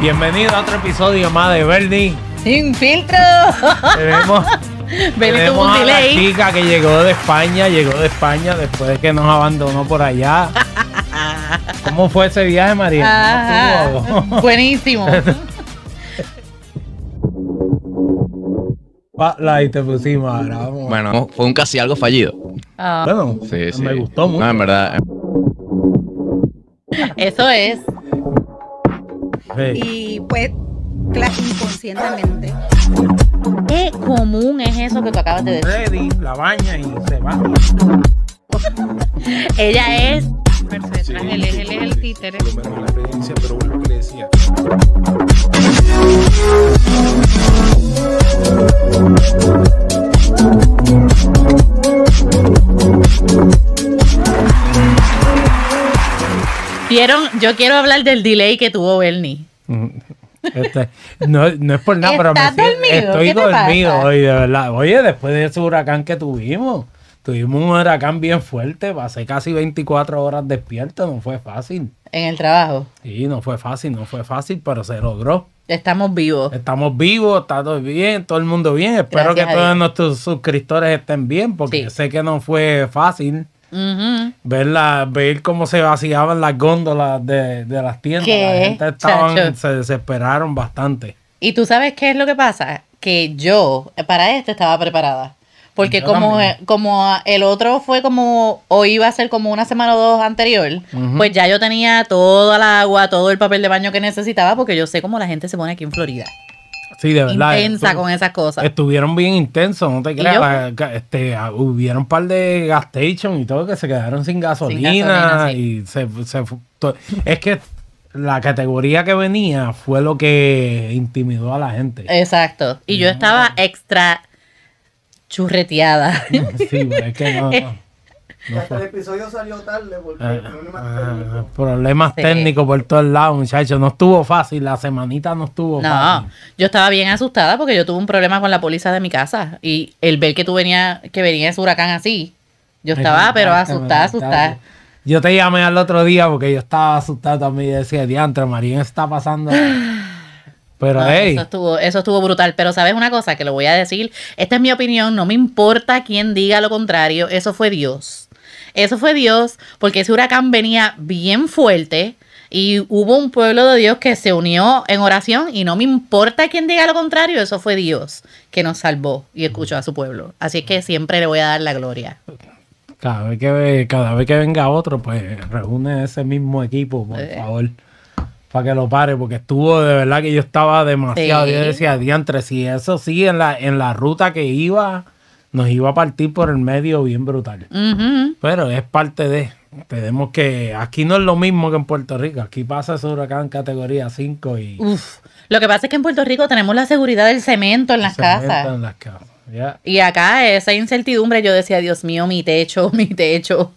Bienvenido a otro episodio más de Verdi. ¡Sin filtro! Tenemos, a la chica que llegó de España, llegó de España después de que nos abandonó por allá. ¿Cómo fue ese viaje, María? Buenísimo. te pusimos Bueno, fue un casi algo fallido. Ah. Bueno, sí, sí. me gustó mucho. No, en verdad. Eh. Eso es. Y pues, inconscientemente. Qué común es eso que tú acabas de decir. Ready, la baña y se va. Ella es. Perfecto, sí, él, es, es el títere. la experiencia, pero bueno, lo le yo quiero hablar del delay que tuvo Bernie. Mm. Este, no, es por nada, pero me estoy dormido hoy, de verdad. Oye, después de ese huracán que tuvimos, tuvimos un huracán bien fuerte, pasé casi 24 horas despierto, no fue fácil. En el trabajo. Sí, no fue fácil, no fue fácil, pero se logró. Estamos vivos. Estamos vivos, está todo bien, todo el mundo bien. Espero que todos nuestros suscriptores estén bien, porque sé que no fue fácil ver, cómo se vaciaban las góndolas de, de las tiendas. La gente se desesperaron bastante. ¿Y tú sabes qué es lo que pasa? Que yo para esto estaba preparada. Porque como, como el otro fue como, o iba a ser como una semana o dos anterior, pues ya yo tenía toda la agua, todo el papel de baño que necesitaba, porque yo sé cómo la gente se pone aquí en Florida sí, de verdad, intensa con esas cosas. Estuvieron bien intensos, no te creas. Este, ah, hubieron un par de gas station y todo que se quedaron sin gasolina. y se, es que la categoría que venía fue lo que intimidó a la gente. Exacto. Y yo estaba extra churreteada. Sí, es que no. el episodio salió tarde porque ah, ah, problemas técnicos. Problemas técnicos por todos lados, muchachos. No estuvo fácil, la semanita no estuvo no, yo estaba bien asustada porque yo tuve un problema con la póliza de mi casa y el ver que tú venías, que venía ese huracán así, yo estaba pero asustada, asustada. Yo te llamé al otro día porque yo estaba asustada también y decía, diantre, Marín está pasando. Pero, eso, estuvo, eso estuvo brutal. Pero, ¿sabes una cosa? Que lo voy a decir. Esta es mi opinión. No me importa quién diga lo contrario. Eso fue Dios. Eso fue Dios, porque ese huracán venía bien fuerte y hubo un pueblo de Dios que se unió en oración y no me importa quién diga lo contrario, eso fue Dios que nos salvó y escuchó a su pueblo. Así es que siempre le voy a dar la gloria. Cada vez que, cada vez que venga otro, pues reúne ese mismo equipo, por favor para que lo pare, porque estuvo de verdad que yo estaba demasiado. Yo decía, diantre, si eso sí, en la, en la ruta que iba, nos iba a partir por el medio bien brutal. Pero es parte de. Tenemos que. Aquí no es lo mismo que en Puerto Rico. Aquí pasa acá en categoría 5 y. Uf. Lo que pasa es que en Puerto Rico tenemos la seguridad del cemento en las casas. En las casas. Y acá esa incertidumbre, yo decía, Dios mío, mi techo, mi techo.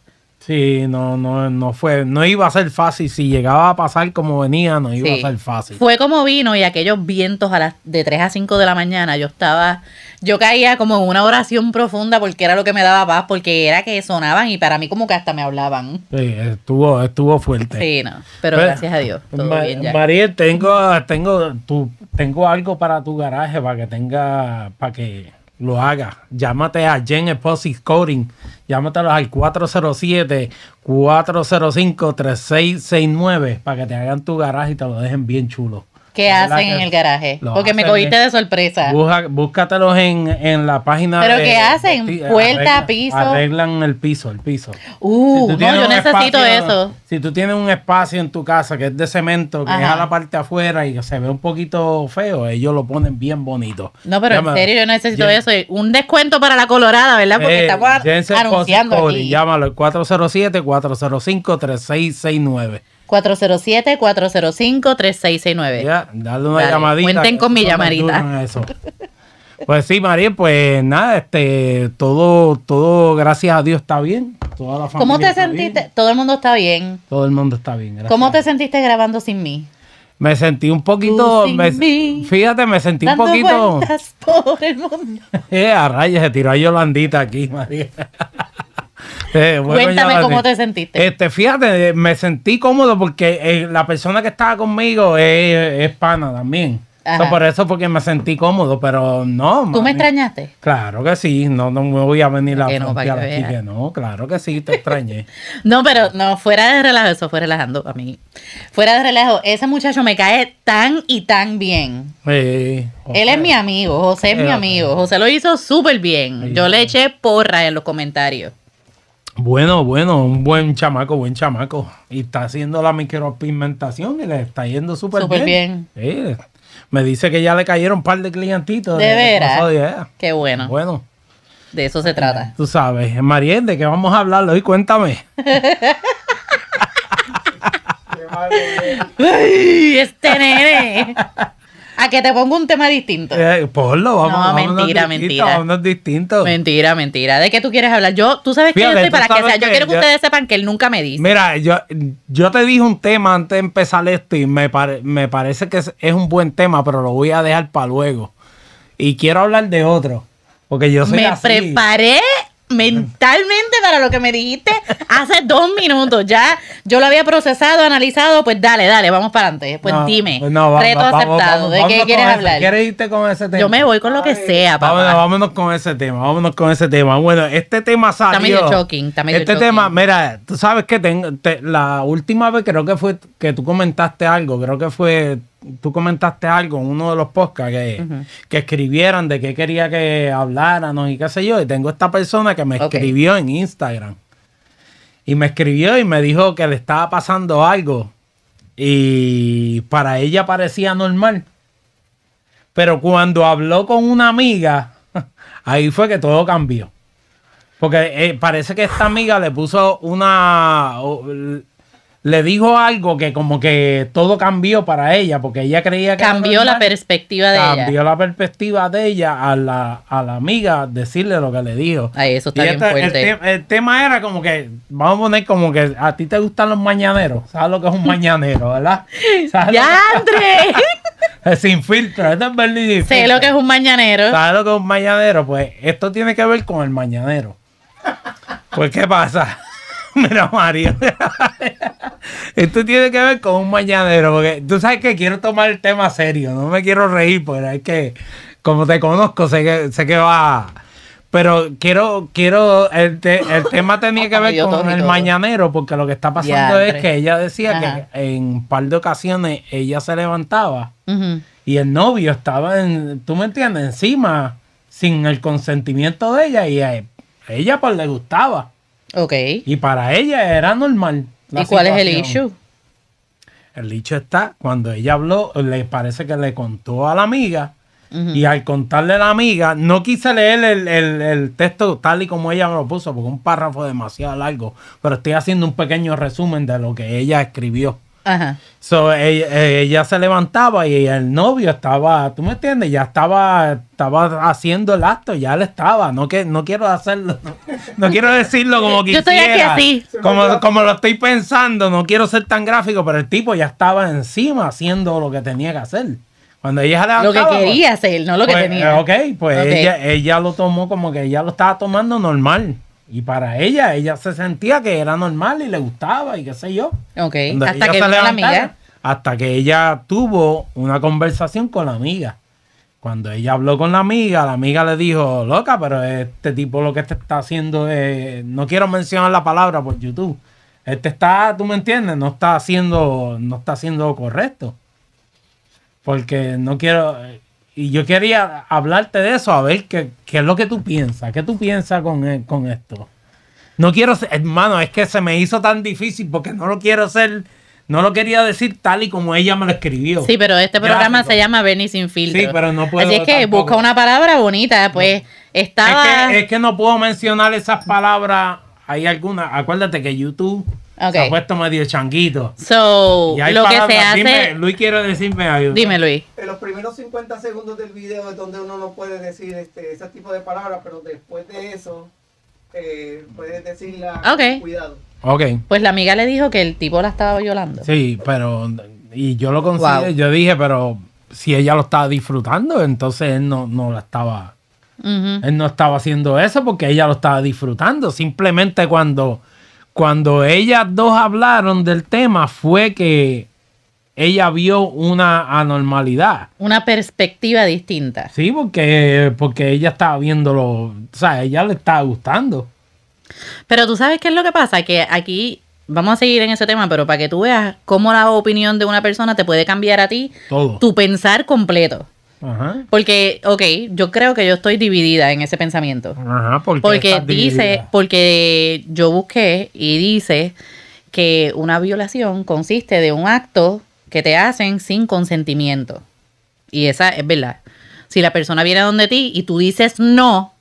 Sí, no, no, no fue, no iba a ser fácil. Si llegaba a pasar como venía, no iba a ser fácil. Fue como vino y aquellos vientos a las de 3 a 5 de la mañana, yo estaba, yo caía como en una oración profunda porque era lo que me daba paz, porque era que sonaban y para mí como que hasta me hablaban. Sí, estuvo, estuvo fuerte. Sí, pero, pues, gracias a Dios. Todo bien Mariel, tengo, tengo, tu, tengo algo para tu garaje para que tenga, para que lo haga. Llámate a Gen Epoxy Coating. llámatelo al 407-405-3669 para que te hagan tu garaje y te lo dejen bien chulo. ¿Qué hacen en el garaje? Porque me cogiste de sorpresa. búscatelos en, la página. ¿Pero qué hacen? Eh, Puerta, a piso. Arreglan el piso, el piso. Uh, yo necesito eso. Si tú tienes un espacio en tu casa que es de cemento, que es a la parte afuera y se ve un poquito feo, ellos lo ponen bien bonito. No, pero en serio, yo necesito eso. Un descuento para la colorada, ¿verdad? Porque está eh, estamos anunciando. aquí. Llámalo, 407-405-3669. 407-405-3669. Ya, dale una llamadita. cuenten con mi llamadita. Pues sí, María, pues nada, este, todo, todo, gracias a Dios está bien. Toda la familia ¿Cómo te sentiste? Todo el mundo está bien. Todo el mundo está bien. gracias ¿Cómo te sentiste grabando sin mí? Me sentí un poquito, fíjate, me sentí un poquito. vueltas el mundo. Eh, a rayas, se tiró a Yolandita aquí, María. Eh, Cuéntame cómo te sentiste. Este, fíjate, me sentí cómodo porque eh, la persona que estaba conmigo eh, es, pana también. por eso porque me sentí cómodo, pero no. ¿Tú me extrañaste? Claro que sí, no, no me voy a venir a que no, no, claro que sí, te extrañé. no, pero no, fuera de relajo, eso fue relajando a mí. Fuera de relajo, ese muchacho me cae tan y tan bien. Él es mi amigo, José es mi amigo, José lo hizo súper bien. Yo le eché porra en los comentarios. Bueno, bueno, un buen chamaco, buen chamaco. Y está haciendo la micropigmentación y le está yendo súper bien. bien. Me dice que ya le cayeron un par de clientitos. De, de veras. Qué bueno. Bueno. De eso se trata. Tú sabes, Mariel, ¿de qué vamos a hablar hoy? Cuéntame. este nene a que te ponga un tema distinto. Eh, ponlo, vamos. No, mentira, mentira. distinto Mentira, mentira. ¿De qué tú quieres hablar? Yo, tú sabes que yo estoy para que sea. Yo quiero que ustedes sepan que él nunca me dice. Mira, yo, te dije un tema antes de empezar esto y me, parece que es, un buen tema, pero lo voy a dejar para luego. Y quiero hablar de otro. Porque yo soy Me preparé mentalmente para lo que me dijiste hace dos minutos. Ya yo lo había procesado, analizado, pues dale, dale, vamos para adelante. Pues dime. Pues reto va, aceptado. ¿De qué quieres hablar? ¿Quieres irte con ese tema? Yo me voy con lo que sea, papá. Vámonos, con ese tema, vámonos con ese tema. Bueno, este tema salió. Está medio shocking, está medio Este tema, mira, tú sabes que tengo te, la última vez creo que fue que tú comentaste algo, creo que fue tú comentaste algo en uno de los podcasts que, escribieran de qué quería que habláramos y qué sé yo. Y tengo esta persona que me escribió en Instagram. Y me escribió y me dijo que le estaba pasando algo. Y para ella parecía normal. Pero cuando habló con una amiga, ahí fue que todo cambió. Porque eh, parece que esta amiga le puso una le dijo algo que como que todo cambió para ella, porque ella creía que... Cambió la perspectiva de ella. Cambió la perspectiva de ella a la, a la amiga decirle lo que le dijo. eso está bien este, fuerte. El, tema era como que, vamos a poner como que a ti te gustan los mañaneros, ¿sabes lo que es un mañanero, verdad? ¡Ya, André! Sin filtro, esto es verdad. Sé lo que es un mañanero. ¿Sabes lo que es un mañanero? Pues esto tiene que ver con el mañanero. Pues, ¿qué pasa? Mira, Mario. Esto tiene que ver con un mañanero, porque tú sabes que quiero tomar el tema serio, no me quiero reír, porque es que, como te conozco, sé que, sé que va. Pero quiero, quiero, el, tema tenía que ver con el mañanero, porque lo que está pasando es que ella decía que en un par de ocasiones ella se levantaba y el novio estaba, en, tú me entiendes, encima, sin el consentimiento de ella y a ella pues le gustaba. Y para ella era normal. ¿Y cuál es el issue? El issue está cuando ella habló, le parece que le contó a la amiga. Y al contarle a la amiga, no quise leer el, texto tal y como ella me lo puso, porque un párrafo demasiado largo. Pero estoy haciendo un pequeño resumen de lo que ella escribió. Ajá. So, eh, ella, se levantaba y el novio estaba, ¿tú me entiendes? Ya estaba, estaba haciendo el acto, ya le estaba. No que no quiero hacerlo, no, quiero decirlo como quisiera. Yo estoy aquí así. Como, como lo estoy pensando, no quiero ser tan gráfico, pero el tipo ya estaba encima haciendo lo que tenía que hacer. Cuando ella Lo que quería hacer, no lo que pues, tenía. Ok, pues Ella, ella lo tomó como que ella lo estaba tomando normal. Y para ella, ella se sentía que era normal y le gustaba y qué sé yo. Ok, hasta que la amiga. Hasta que ella tuvo una conversación con la amiga. Cuando ella habló con la amiga, la amiga le dijo, loca, pero este tipo lo que te está haciendo es... No quiero mencionar la palabra por YouTube. Este está, tú me entiendes, no está haciendo, no está haciendo correcto. Porque no quiero... Y yo quería hablarte de eso, a ver qué, es lo que tú piensas, qué tú piensas con, e, con esto. No quiero ser, hermano, es que se me hizo tan difícil porque no lo quiero ser, no lo quería decir tal y como ella me lo escribió. Sí, pero este programa se llama Benny sin filtro. Sí, pero no puedo. Así es que busca una palabra bonita, pues está. estaba. Es que, es que no puedo mencionar esas palabras. Hay algunas, acuérdate que YouTube Okay. Se ha puesto medio changuito. So, y lo que se Luis quiero decirme algo. Dime, Luis. En los primeros 50 segundos del video es donde uno no puede decir este, ese tipo de palabras, pero después de eso eh, puedes decirla cuidado. Pues la amiga le dijo que el tipo la estaba violando. Sí, pero. Y yo lo considero. Yo dije, pero si ella lo estaba disfrutando, entonces él no, no la estaba. Él no estaba haciendo eso porque ella lo estaba disfrutando. Simplemente cuando cuando ellas dos hablaron del tema fue que ella vio una anormalidad. Una perspectiva distinta. Sí, porque, porque ella estaba viéndolo, o sea, ella le estaba gustando. Pero tú sabes qué es lo que pasa, que aquí vamos a seguir en ese tema, pero para que tú veas cómo la opinión de una persona te puede cambiar a ti, Todo. tu pensar completo. Porque, ok, yo creo que yo estoy dividida en ese pensamiento. porque dice, porque yo busqué y dice que una violación consiste de un acto que te hacen sin consentimiento. Y esa es verdad. Si la persona viene donde ti y tú dices no,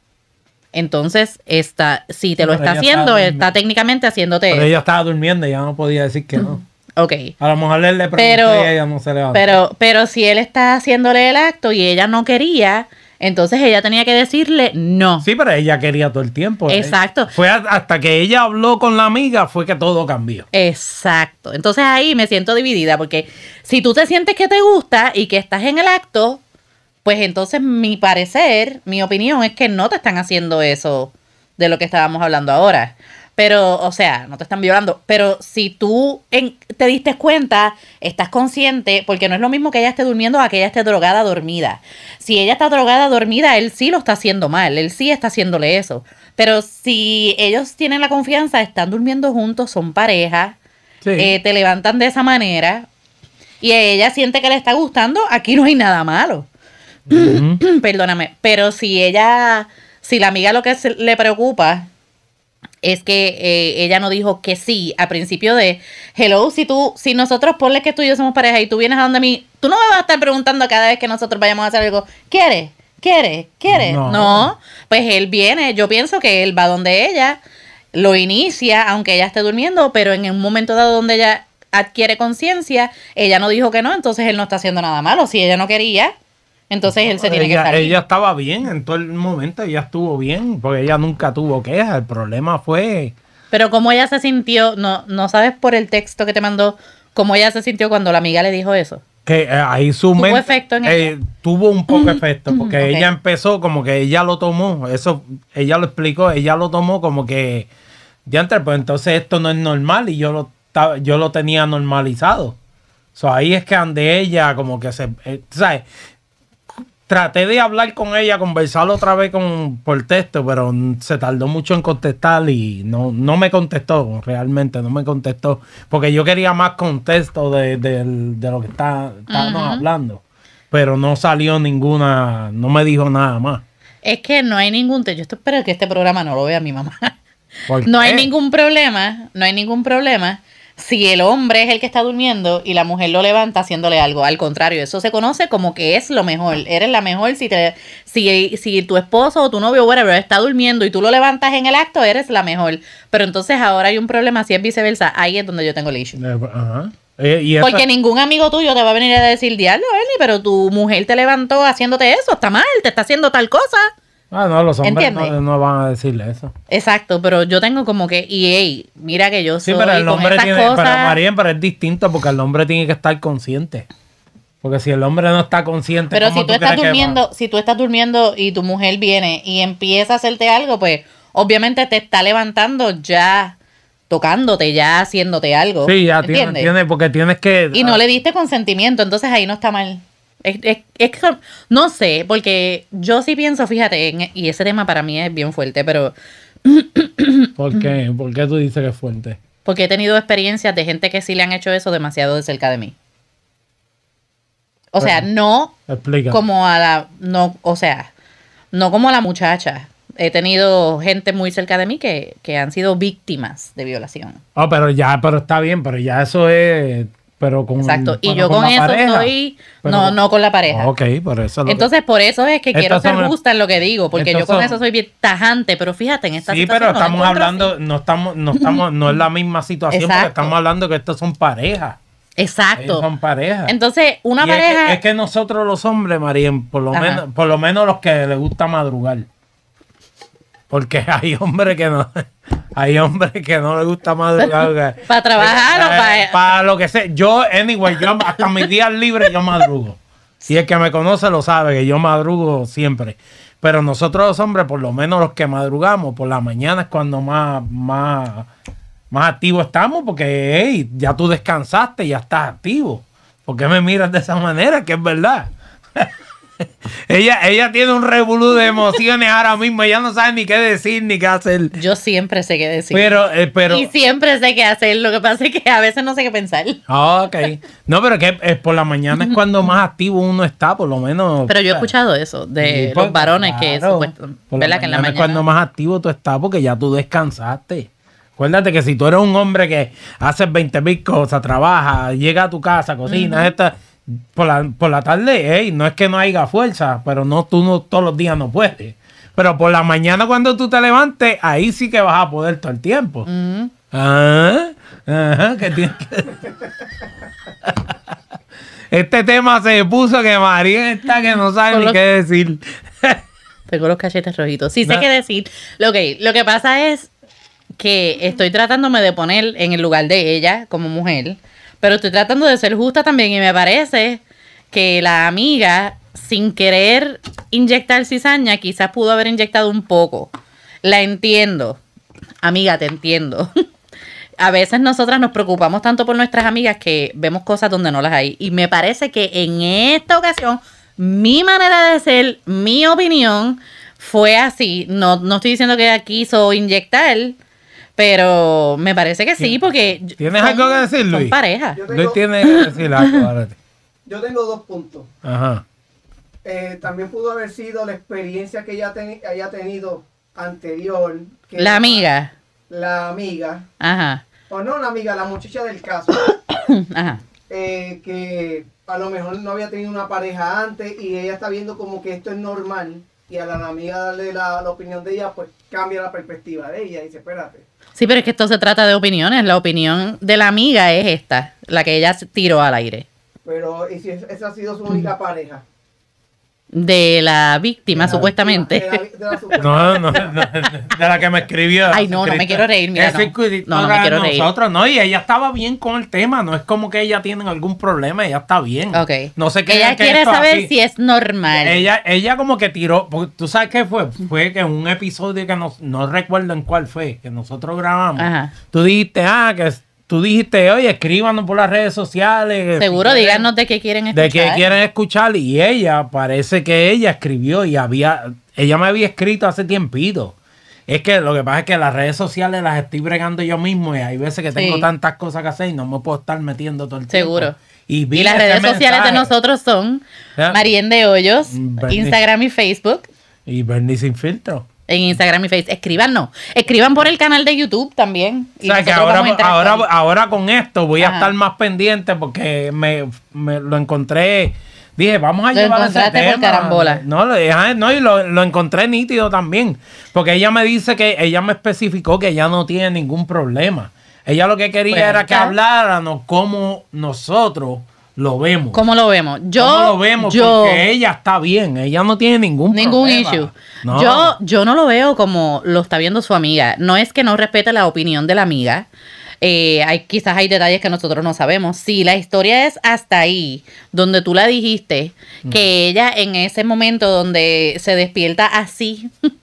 entonces, está, si te lo está haciendo, está técnicamente haciéndote. Pero ella estaba durmiendo, ya no podía decir que no. Ok. A lo mejor le pero, ella no se levantó. Pero, pero si él está haciéndole el acto y ella no quería, entonces ella tenía que decirle no. Sí, pero ella quería todo el tiempo. Exacto. Fue hasta que ella habló con la amiga, fue que todo cambió. Exacto. Entonces ahí me siento dividida, porque si tú te sientes que te gusta y que estás en el acto, pues entonces mi parecer, mi opinión es que no te están haciendo eso de lo que estábamos hablando ahora. Pero, o sea, no te están violando. Pero si tú te diste cuenta, estás consciente, porque no es lo mismo que ella esté durmiendo a que ella esté drogada dormida. Si ella está drogada dormida, él sí lo está haciendo mal, él sí está haciéndole eso. Pero si ellos tienen la confianza, están durmiendo juntos, son pareja, eh, te levantan de esa manera y ella siente que le está gustando, aquí no hay nada malo. Perdóname, pero si ella, si la amiga lo que le preocupa es que eh, ella no dijo que sí a principio de hello, si tú, si nosotros ponle que tú y yo somos pareja y tú vienes a donde mí, tú no me vas a estar preguntando cada vez que nosotros vayamos a hacer algo, ¿quieres? ¿Quieres? ¿Quieres? no. Pues él viene, yo pienso que él va donde ella, lo inicia, aunque ella esté durmiendo, pero en un momento dado donde ella adquiere conciencia, ella no dijo que no, entonces él no está haciendo nada malo. Si ella no quería, entonces él se tiene ella, que salir. Ella estaba bien en todo el momento, ella estuvo bien, porque ella nunca tuvo quejas. El problema fue. Pero cómo ella se sintió, no, no sabes por el texto que te mandó, cómo ella se sintió cuando la amiga le dijo eso. Que eh, ahí su ¿Tuvo, efecto en ella. Eh, tuvo un poco efecto, porque ella empezó como que ella lo tomó, eso ella lo explicó, ella lo tomó como que, diantre, pues entonces esto no es normal y yo lo, yo lo tenía normalizado. So, ahí es que ande ella como que se... Eh, ¿Sabes? traté de hablar con ella, conversar otra vez con, por texto, pero se tardó mucho en contestar y no, no me contestó, realmente no me contestó, porque yo quería más contexto de, de, lo que está, estábamos hablando, pero no salió ninguna, no me dijo nada más. Es que no hay ningún, yo espero que este programa no lo vea mi mamá. No hay ningún problema, no hay ningún problema si el hombre es el que está durmiendo y la mujer lo levanta haciéndole algo. Al contrario, eso se conoce como que es lo mejor. Eres la mejor si te, si, si tu esposo o tu novio, o whatever, está durmiendo y tú lo levantas en el acto, eres la mejor. Pero entonces ahora hay un problema, si es viceversa, ahí es donde yo tengo el issue. Eh, pues, eh, Porque ningún amigo tuyo te va a venir a decir, diablo, Ernie, pero tu mujer te levantó haciéndote eso, está mal, te está haciendo tal cosa. Ah, no, los hombres no, van a decirle eso. Exacto, pero yo tengo como que, y hey, mira que yo soy. Sí, pero el hombre tiene. Cosas... Pero pero es distinto porque el hombre tiene que estar consciente. Porque si el hombre no está consciente. Pero si tú, estás durmiendo, si tú estás durmiendo y tu mujer viene y empieza a hacerte algo, pues obviamente te está levantando ya tocándote, ya haciéndote algo. Sí, ya tiene, porque tienes que. Y no ah. le diste consentimiento, entonces ahí no está mal no sé, porque yo sí pienso, fíjate, y ese tema para mí es bien fuerte, pero... ¿Por qué? ¿Por qué tú dices que es fuerte? Porque he tenido experiencias de gente que sí le han hecho eso demasiado de cerca de mí. O sea, no como a la... No, o sea, no como a la muchacha. He tenido gente muy cerca de mí que, que han sido víctimas de violación. Oh, pero ya, pero está bien, pero ya eso es pero con Exacto. Y yo con, eso estoy. no, no con la pareja. Ok, por eso. Entonces, por eso es que quiero ser son... justa en lo que digo, porque yo con eso soy bien tajante, pero fíjate en esta situación. Sí, pero estamos hablando, no estamos, no estamos, no es la misma situación, porque estamos hablando que estos son parejas. Exacto. son parejas. Entonces, una pareja. Es que, nosotros los hombres, María, por lo menos, por lo menos los que les gusta madrugar. Porque hay hombres que no, hay hombres que no les gusta madrugar. para trabajar o para. Eh, para eh, lo que sea. Yo, anyway, yo hasta mis días libres yo madrugo. Y el que me conoce lo sabe, que yo madrugo siempre. Pero nosotros los hombres, por lo menos los que madrugamos, por la mañana es cuando más, más, más activos estamos, porque hey, ya tú descansaste, ya estás activo. ¿Por qué me miras de esa manera? Que es verdad. ella, ella tiene un revolú de emociones ahora mismo. Ella no sabe ni qué decir ni qué hacer. Yo siempre sé qué decir. Pero, eh, Y siempre sé qué hacer. Lo que pasa es que a veces no sé qué pensar. Ok. No, pero que eh, por la mañana es cuando más activo uno está, por lo menos. Pero yo he escuchado eso de los pues, varones que, mañana es cuando más activo tú estás porque ya tú descansaste. Acuérdate que si tú eres un hombre que Hace 20 mil cosas, trabaja, llega a tu casa, cocina, por la, tarde, no es que no haya fuerza, pero no tú no todos los días no puedes. Pero por la mañana cuando tú te levantes, ahí sí que vas a poder todo el tiempo. Mm. Ah, este tema se puso que María está que no sabe ni qué decir. Tengo los cachetes rojitos. Sí, sé qué decir. lo que pasa es que estoy tratándome de poner en el lugar de ella como mujer pero estoy tratando de ser justa también y me parece que la amiga, sin querer inyectar cizaña, quizás pudo haber inyectado un poco. La entiendo. Amiga, te entiendo. a veces nosotras nos preocupamos tanto por nuestras amigas que vemos cosas donde no las hay. Y me parece que en esta ocasión, mi manera de ser, mi opinión, fue así. No, no estoy diciendo que ella quiso inyectar, pero me parece que sí, porque. ¿Tienes algo que decir, Luis? pareja. Luis tiene que decir algo, Yo tengo dos puntos. Ajá. Eh, también pudo haber sido la experiencia que ella haya tenido anterior. la amiga. La amiga. Ajá. O no la amiga, la muchacha del caso. Ajá. Eh, que a lo mejor no había tenido una pareja antes y ella está viendo como que esto es normal y a la amiga darle la opinión de ella, pues cambia la perspectiva de ella y dice, espérate, Sí, pero es que esto se trata de opiniones. La opinión de la amiga es esta, la que ella tiró al aire. Pero, ¿y si esa ha sido su única mm. pareja? de la víctima, supuestamente. no, no, de la que me escribió. Ay, no, no me quiero reír, mira. no. No, y ella estaba bien con el tema, no es como que ella tiene algún problema, ella está bien. Ok. No sé qué. Ella quiere saber si es normal. Ella, ella como que tiró, tú sabes qué fue, fue que en un episodio que no, no recuerdo en cuál fue, que nosotros grabamos, tú dijiste, ah, que tú dijiste, oye, escríbanos por las redes sociales. Seguro, díganos de qué quieren escuchar. De qué quieren escuchar. Y ella, parece que ella escribió y había, ella me había escrito hace tiempito. Es que lo que pasa es que las redes sociales las estoy bregando yo mismo y hay veces que tengo tantas cosas que hacer y no me puedo estar metiendo todo el tiempo. Seguro. Y, las redes sociales de nosotros son Marien de Hoyos, Instagram y Facebook. Y Bernie Sin Filtro en Instagram y Facebook. Escriban, Escriban por el canal de YouTube también. o sea, que ahora, ahora, ahora con esto voy a estar más pendiente porque me, lo encontré. Dije, vamos a lo llevar por carambola. No, no y lo, encontré nítido también. Porque ella me dice que ella me especificó que ella no tiene ningún problema. Ella lo que quería pues era que habláramos como nosotros lo vemos. ¿Cómo lo vemos? Yo, lo vemos? Yo, Porque ella está bien, ella no tiene ningún Ningún issue. Yo, yo no lo veo como lo está viendo su amiga. No es que no respete la opinión de la amiga. Eh, hay, quizás hay detalles que nosotros no sabemos. Si la historia es hasta ahí, donde tú la dijiste, que mm. ella en ese momento donde se despierta así,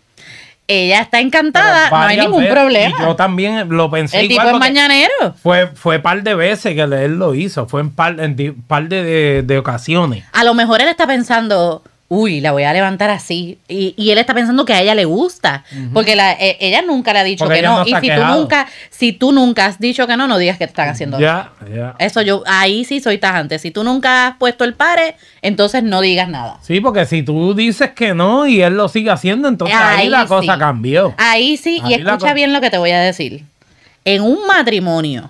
ella está encantada, no hay ningún problema. yo también lo pensé. El tipo es mañanero. Fue, fue par de veces que él lo hizo, fue en par, de, ocasiones. A lo mejor él está pensando, uy, la voy a levantar así. Y, y, él está pensando que a ella le gusta, porque e, ella nunca le ha dicho que no. y si tú, nunca, si tú nunca has dicho que no, no digas que te están haciendo yeah, eso. Eso yo, ahí sí soy tajante. Si tú nunca has puesto el pare, entonces no digas nada. Sí, porque si tú dices que no y él lo sigue haciendo, entonces ahí, la cosa cambió. Ahí sí, y escucha bien lo que te voy a decir. En un matrimonio,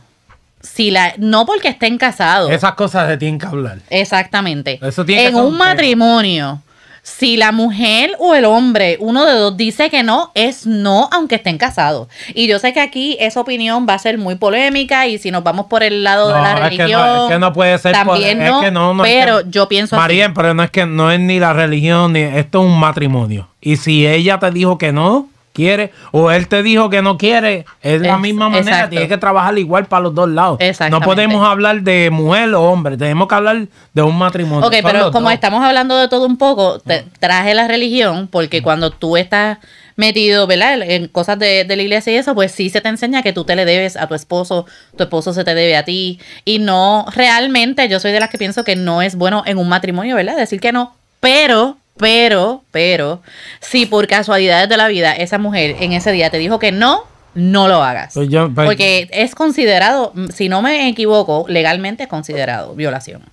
si la, no porque estén casados. Esas cosas se tienen que hablar. Exactamente. Eso tiene en un matrimonio, si la mujer o el hombre, uno de dos, dice que no, es no, aunque estén casados. Y yo sé que aquí esa opinión va a ser muy polémica y si nos vamos por el lado de la religión. no, es que no puede ser también no, es que no, Pero yo pienso. María, pero no es que no es ni la religión, ni esto es un matrimonio. Y si ella te dijo que no, quiere o él te dijo que no quiere, es la misma manera, tiene que trabajar igual para los dos lados. No podemos hablar de mujer o hombre, tenemos que hablar de un matrimonio. Ok, pero como estamos hablando de todo un poco, te mm. traje la religión porque mm. cuando tú estás metido, ¿verdad? En cosas de, de, la iglesia y eso, pues sí se te enseña que tú te le debes a tu esposo, tu esposo se te debe a ti. Y no, realmente yo soy de las que pienso que no es bueno en un matrimonio, ¿verdad? Decir que no, pero pero, pero, si por casualidades de la vida esa mujer en ese día te dijo que no, no lo hagas. Pues pues, porque es considerado, si no me equivoco, legalmente considerado violación.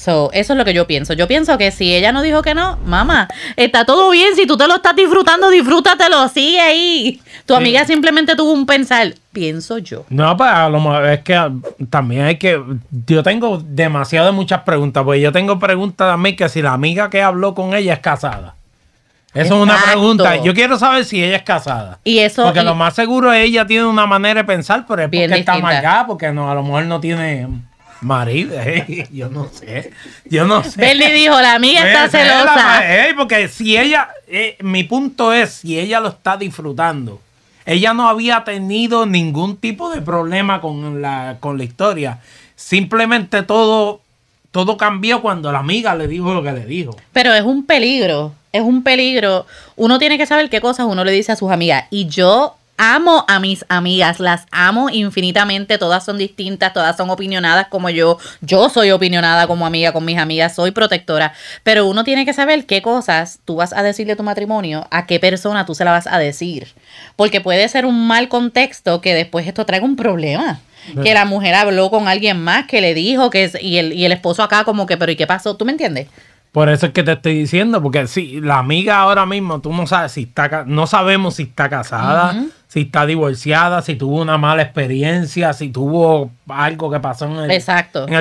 So, eso es lo que yo pienso. Yo pienso que si ella no dijo que no, mamá, está todo bien. Si tú te lo estás disfrutando, disfrútatelo. Sigue ahí. Tu amiga simplemente tuvo un pensar. Pienso yo. No, pues a lo mejor es que ah, también hay que. Yo tengo demasiadas muchas preguntas. Porque yo tengo preguntas también que si la amiga que habló con ella es casada. Eso es una pregunta. Yo quiero saber si ella es casada. Y eso. Porque lo más seguro es ella tiene una manera de pensar, pero es porque está distinta. amargada, porque no, a lo mejor no tiene Marida, eh, yo no sé, yo no sé. Bernie dijo, la amiga está celosa. porque si ella, eh, mi punto es, si ella lo está disfrutando, ella no había tenido ningún tipo de problema con la, con la historia. Simplemente todo, todo cambió cuando la amiga le dijo lo que le dijo. Pero es un peligro, es un peligro. Uno tiene que saber qué cosas uno le dice a sus amigas. Y yo amo a mis amigas, las amo infinitamente, todas son distintas, todas son opinionadas como yo, yo soy opinionada como amiga con mis amigas, soy protectora, pero uno tiene que saber qué cosas tú vas a decirle a tu matrimonio, a qué persona tú se la vas a decir, porque puede ser un mal contexto que después esto traiga un problema que la mujer habló con alguien más que le dijo que y el, y el esposo acá como que pero y qué pasó tú me entiendes por eso es que te estoy diciendo porque si la amiga ahora mismo tú no sabes si está no sabemos si está casada si está divorciada, si tuvo una mala experiencia, si tuvo algo que pasó en el,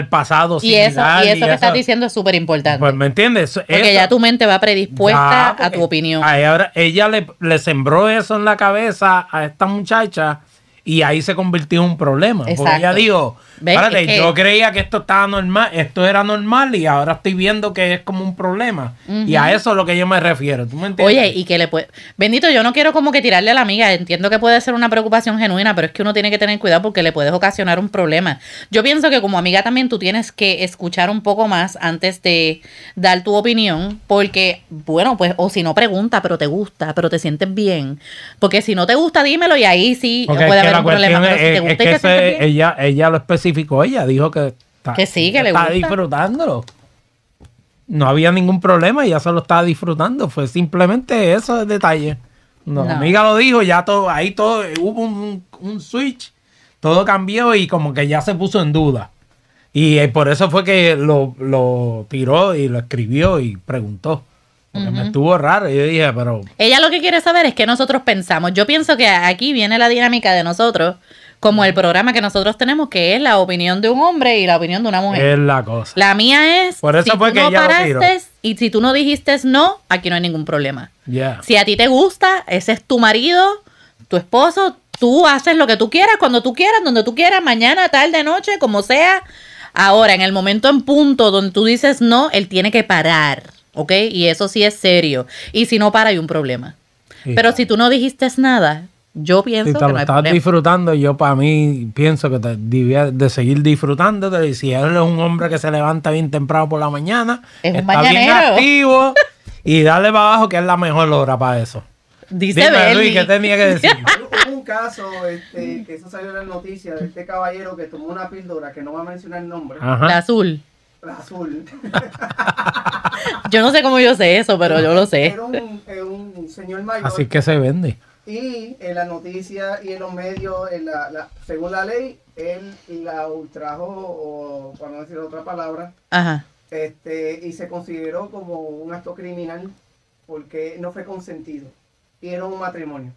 pasado. y, eso, que estás diciendo es súper importante. Pues me entiendes. Porque ya tu mente va predispuesta a tu opinión. ella, le, sembró eso en la cabeza a esta muchacha y ahí se convirtió en un problema. Exacto. Porque ella dijo, Párate, yo creía que esto estaba normal, esto era normal y ahora estoy viendo que es como un problema. Y a eso es lo que yo me refiero. ¿Tú me entiendes? Oye, y que le puede. Bendito, yo no quiero como que tirarle a la amiga. Entiendo que puede ser una preocupación genuina, pero es que uno tiene que tener cuidado porque le puedes ocasionar un problema. Yo pienso que como amiga también tú tienes que escuchar un poco más antes de dar tu opinión, porque, bueno, pues, o si no pregunta, pero te gusta, pero te sientes bien. Porque si no te gusta, dímelo y ahí sí puede haber un problema. pero si te gusta es que te ella, ella lo especifica ella, dijo que, está, sí, le disfrutándolo. No había ningún problema, ella solo estaba disfrutando, fue simplemente eso de detalle. No, amiga lo dijo, ya todo, ahí todo, hubo un, switch, todo cambió y como que ya se puso en duda. Y eh, por eso fue que lo, tiró y lo escribió y preguntó. Porque me estuvo raro. Yo dije, pero. Ella lo que quiere saber es que nosotros pensamos. Yo pienso que aquí viene la dinámica de nosotros como el programa que nosotros tenemos, que es la opinión de un hombre y la opinión de una mujer. Es la cosa. La mía es, Por eso fue tú no paraste y si tú no dijiste no, aquí no hay ningún problema. Si a ti te gusta, ese es tu marido, tu esposo, tú haces lo que tú quieras, cuando tú quieras, donde tú quieras, mañana, tarde, noche, como sea. Ahora, en el momento en punto donde tú dices no, él tiene que parar, ¿ok? Y eso sí es serio. Y si no para, hay un problema. Pero si tú no dijiste nada, yo pienso si te lo estás disfrutando, yo para mí pienso que te debía de seguir disfrutando Y si él es un hombre que se levanta bien temprano por la mañana, es está bien activo y dale para abajo que es la mejor hora para eso. Dice Dime, Luis, ¿qué tenía que decir? Hubo un caso este, que eso salió en la noticia de este caballero que tomó una píldora que no va a mencionar el nombre. La azul. La azul. yo no sé cómo yo sé eso, pero yo lo sé. Era un, eh, un señor mayor. Así que se vende. Y en la noticia y en los medios, en la, la, según la ley, él la ultrajo, o para no decir otra palabra, Este, y se consideró como un acto criminal porque no fue consentido. Y era un matrimonio.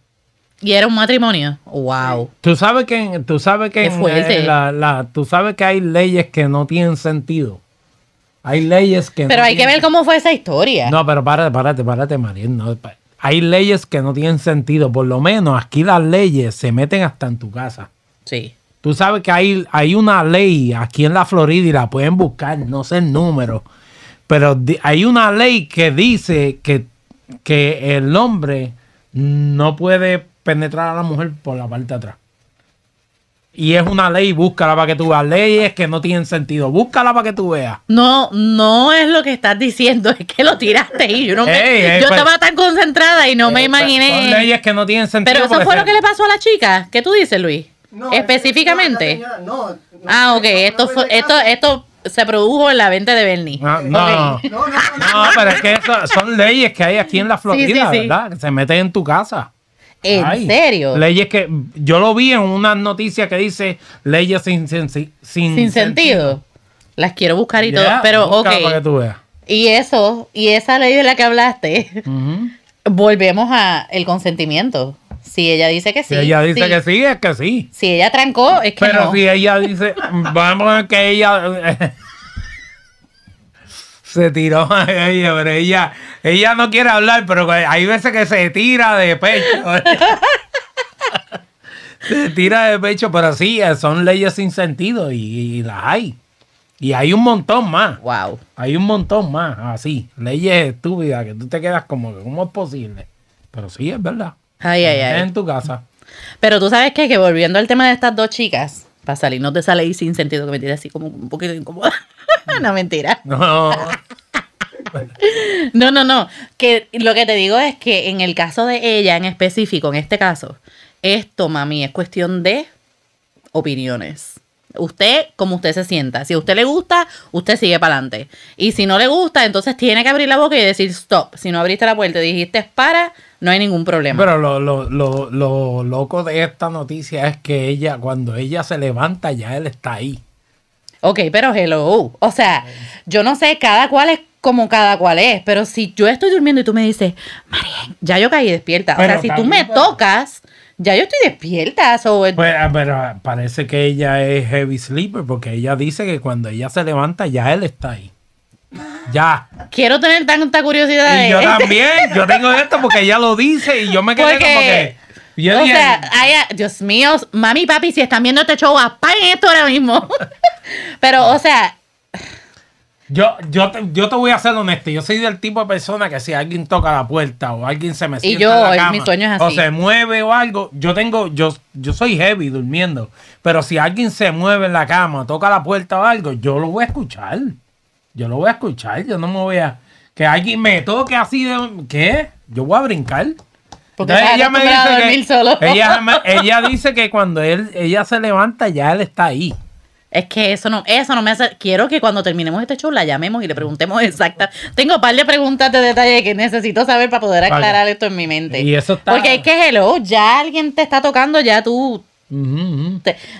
Y era un matrimonio. Wow. Tú sabes que tú sabes que en eh, la, la, tú sabes que hay leyes que no tienen sentido. Hay leyes que Pero hay que ver cómo fue esa historia. No, pero párate, párate, párate, Mariel. No, hay leyes que no tienen sentido. Por lo menos aquí las leyes se meten hasta en tu casa. Sí. Tú sabes que hay, hay una ley aquí en la Florida y la pueden buscar, no sé el número, pero hay una ley que dice que, que el hombre no puede penetrar a la mujer por la parte de atrás. Y es una ley, búscala para que tú veas. Leyes que no tienen sentido, búscala para que tú veas. No, no es lo que estás diciendo, es que lo tiraste y yo no me, yo pues. estaba tan concentrada y no me eh, pues, imaginé. Son leyes que no tienen sentido. Pero eso fue lo que le pasó a la chica. ¿Qué tú dices, Luis? Específicamente. ah, ok. esto, fue, esto, esto se produjo en la venta de Bernie. Ah, no, no, no, no, pero es que son leyes que hay aquí en la Florida, ¿verdad? Que se meten en tu casa. ¿En serio? Leyes que yo lo vi en una noticia que dice leyes sin, sin, sin, sentido. Las quiero buscar y todo, pero ok. Y eso, y esa ley de la que hablaste, volvemos a el consentimiento. Si ella dice que sí. Si ella dice que sí, es que sí. Si ella trancó, es que Pero si ella dice, vamos a que ella... se tiró a ella, ella, no quiere hablar, pero hay veces que se tira de pecho. se tira de pecho, pero sí, son leyes sin sentido y, las hay. Y hay un montón más. Wow. Hay un montón más, así. Leyes estúpidas que tú te quedas como que, ¿cómo es posible? Pero sí, es verdad. Ay, ay, ay. En tu casa. Pero tú sabes que volviendo al tema de estas dos chicas, para salirnos de esa ley sin sentido que me tiene así como un poquito incómoda. no, mentira. No. no, no, Que lo que te digo es que en el caso de ella, en específico, en este caso, esto, mami, es cuestión de opiniones. Usted, como usted se sienta. Si a usted le gusta, usted sigue para adelante. Y si no le gusta, entonces tiene que abrir la boca y decir stop. Si no abriste la puerta y dijiste para, no hay ningún problema. Pero lo, lo, lo, lo loco de esta noticia es que ella, cuando ella se levanta, ya él está ahí. Ok, pero hello. O sea, yo no sé, cada cual es como cada cual es, pero si yo estoy durmiendo y tú me dices, María, ya yo caí despierta. o sea, si tú me tocas, ya yo estoy despierta. Eh, pues, ah, pero ah, parece que ella es heavy sleeper porque ella dice que cuando ella se levanta ya él está ahí. Ya. Quiero tener tanta curiosidad. Y yo también. Yo tengo esto porque ella lo dice y yo me quedé como que Dios mío, mami papi, si están viendo este show, apaguen esto ahora mismo. Pero, o sea. Yo, yo, te, yo te voy a ser honesto. Yo soy del tipo de persona que si alguien toca la puerta o alguien se me sienta y yo, así. o se mueve o algo, yo tengo, yo, yo soy heavy durmiendo. Pero si alguien se mueve en la cama, toca la puerta o algo, yo lo voy a escuchar. Yo lo voy a escuchar. Yo no me voy a que alguien me toque así de. ¿Qué? Yo voy a brincar ella me dice que cuando él, ella se levanta, ya él está ahí. Es que eso no, eso no me hace. Quiero que cuando terminemos este show la llamemos y le preguntemos exacta. Tengo un par de preguntas de detalle que necesito saber para poder aclarar esto en mi mente. Porque es que, hello, ya alguien te está tocando, ya tú.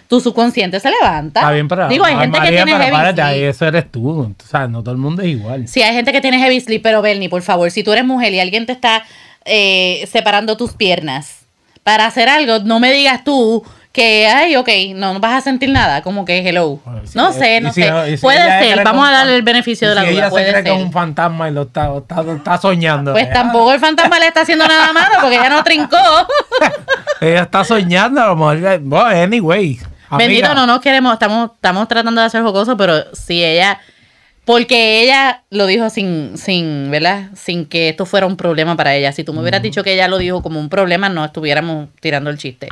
tu subconsciente se levanta. Está bien, pero Digo, hay gente que tiene heavy eso eres tú. O sea, no todo el mundo es igual. Sí, hay gente que tiene heavy sleep, pero Bernie, por favor, si tú eres mujer y alguien te está eh, separando tus piernas. Para hacer algo, no me digas tú que, ay, ok, no, vas a sentir nada, como que hello. no sé, no sé. puede ser, vamos a darle el beneficio de la duda. puede ser. un fantasma y lo está, soñando. Pues tampoco el fantasma le está haciendo nada malo porque ella no trincó. ella está soñando, a lo mejor. Bueno, anyway. Bendito, no nos queremos, estamos, estamos tratando de hacer jocoso, pero si ella porque ella lo dijo sin, sin, ¿verdad? Sin que esto fuera un problema para ella. Si tú me hubieras dicho que ella lo dijo como un problema, no estuviéramos tirando el chiste.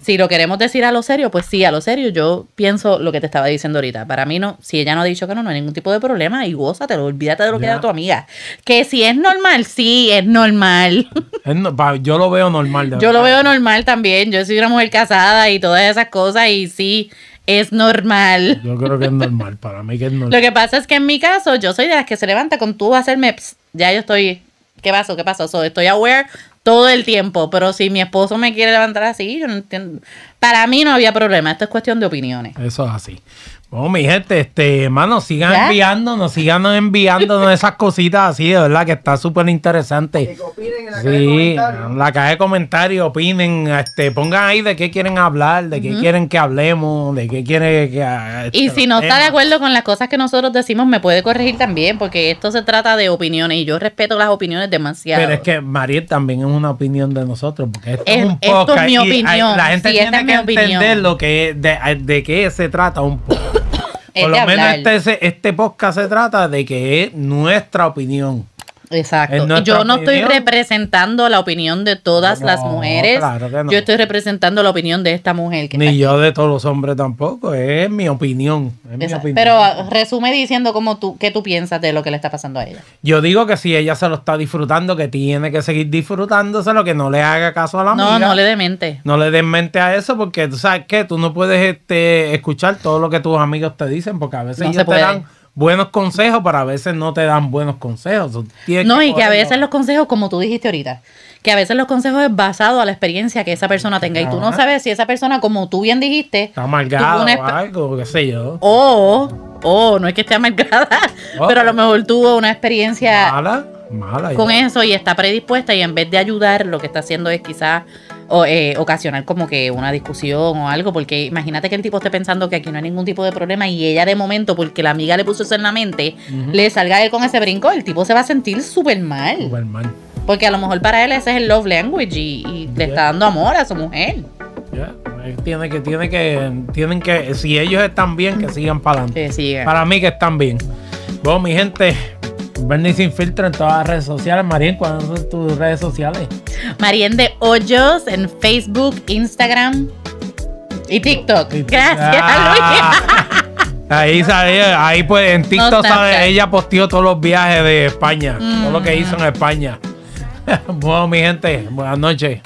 Si lo queremos decir a lo serio, pues sí, a lo serio. Yo pienso lo que te estaba diciendo ahorita. Para mí no, si ella no ha dicho que no, no hay ningún tipo de problema y gózatelo, olvídate de lo que era tu amiga. Que si es normal, sí, es normal. yo lo veo normal. yo lo veo normal también. Yo soy una mujer casada y todas esas cosas y sí es normal. Yo creo que es normal, para mí que es normal. Lo que pasa es que en mi caso, yo soy de las que se levanta con tú a hacerme, ya yo estoy, ¿qué pasó? ¿Qué pasó? estoy aware todo el tiempo, pero si mi esposo me quiere levantar así, yo no entiendo. Para mí no había problema, esto es cuestión de opiniones. Eso es así. Bueno, mi gente, este, hermano, sigan enviándonos, sigan enviándonos esas cositas así, de verdad, que está súper interesante. sí, la caja de comentarios, opinen, este, pongan ahí de qué quieren hablar, de qué quieren que hablemos, de qué quieren que... Ah, y este, si no está de acuerdo con las cosas que nosotros decimos, me puede corregir también, porque esto se trata de opiniones y yo respeto las opiniones demasiado. Pero es que Mariel también es una opinión de nosotros, porque esto es, un poco... mi opinión. la gente tiene que entender lo que, de qué se trata un poco. Por lo menos este, este podcast se trata de que es nuestra opinión. Exacto. yo no estoy representando la opinión de todas las mujeres. Yo estoy representando la opinión de esta mujer. Que Ni yo de todos los hombres tampoco. Es mi opinión. Es mi opinión. Pero ah, resume diciendo cómo tú, qué tú piensas de lo que le está pasando a ella. Yo digo que si ella se lo está disfrutando, que tiene que seguir disfrutándoselo, que no le haga caso a la no, No, no le dé mente. No le des mente a eso porque tú sabes que tú no puedes este, escuchar todo lo que tus amigos te dicen porque a veces ellos se te dan buenos consejos, pero a veces no te dan buenos consejos. no, y que a veces los consejos, como tú dijiste ahorita, que a veces los consejos es basado a la experiencia que esa persona tenga y tú no sabes si esa persona, como tú bien dijiste, está amargada o algo, qué sé yo. O, no es que esté amargada, pero a lo mejor tuvo una experiencia mala, mala con eso y está predispuesta y en vez de ayudar, lo que está haciendo es quizás o, eh, ocasionar como que una discusión o algo, porque imagínate que el tipo esté pensando que aquí no hay ningún tipo de problema y ella de momento, porque la amiga le puso eso en la mente, le salga a él con ese brinco, el tipo se va a sentir súper mal. Porque a lo mejor para él ese es el love language y, le está dando amor a su mujer. Pues, tiene que, tiene que, tienen que, si ellos están bien, que sigan para adelante. Para mí que están bien. Bueno, mi gente, Bernie Sin Filtro en todas las redes sociales. Marien, ¿cuáles son tus redes sociales? Marien de Hoyos en Facebook, Instagram y TikTok. Gracias, ah. Ahí salió. ahí pues en TikTok ella posteó todos los viajes de España, todo lo que mm. hizo en España. bueno, mi gente, buenas noches.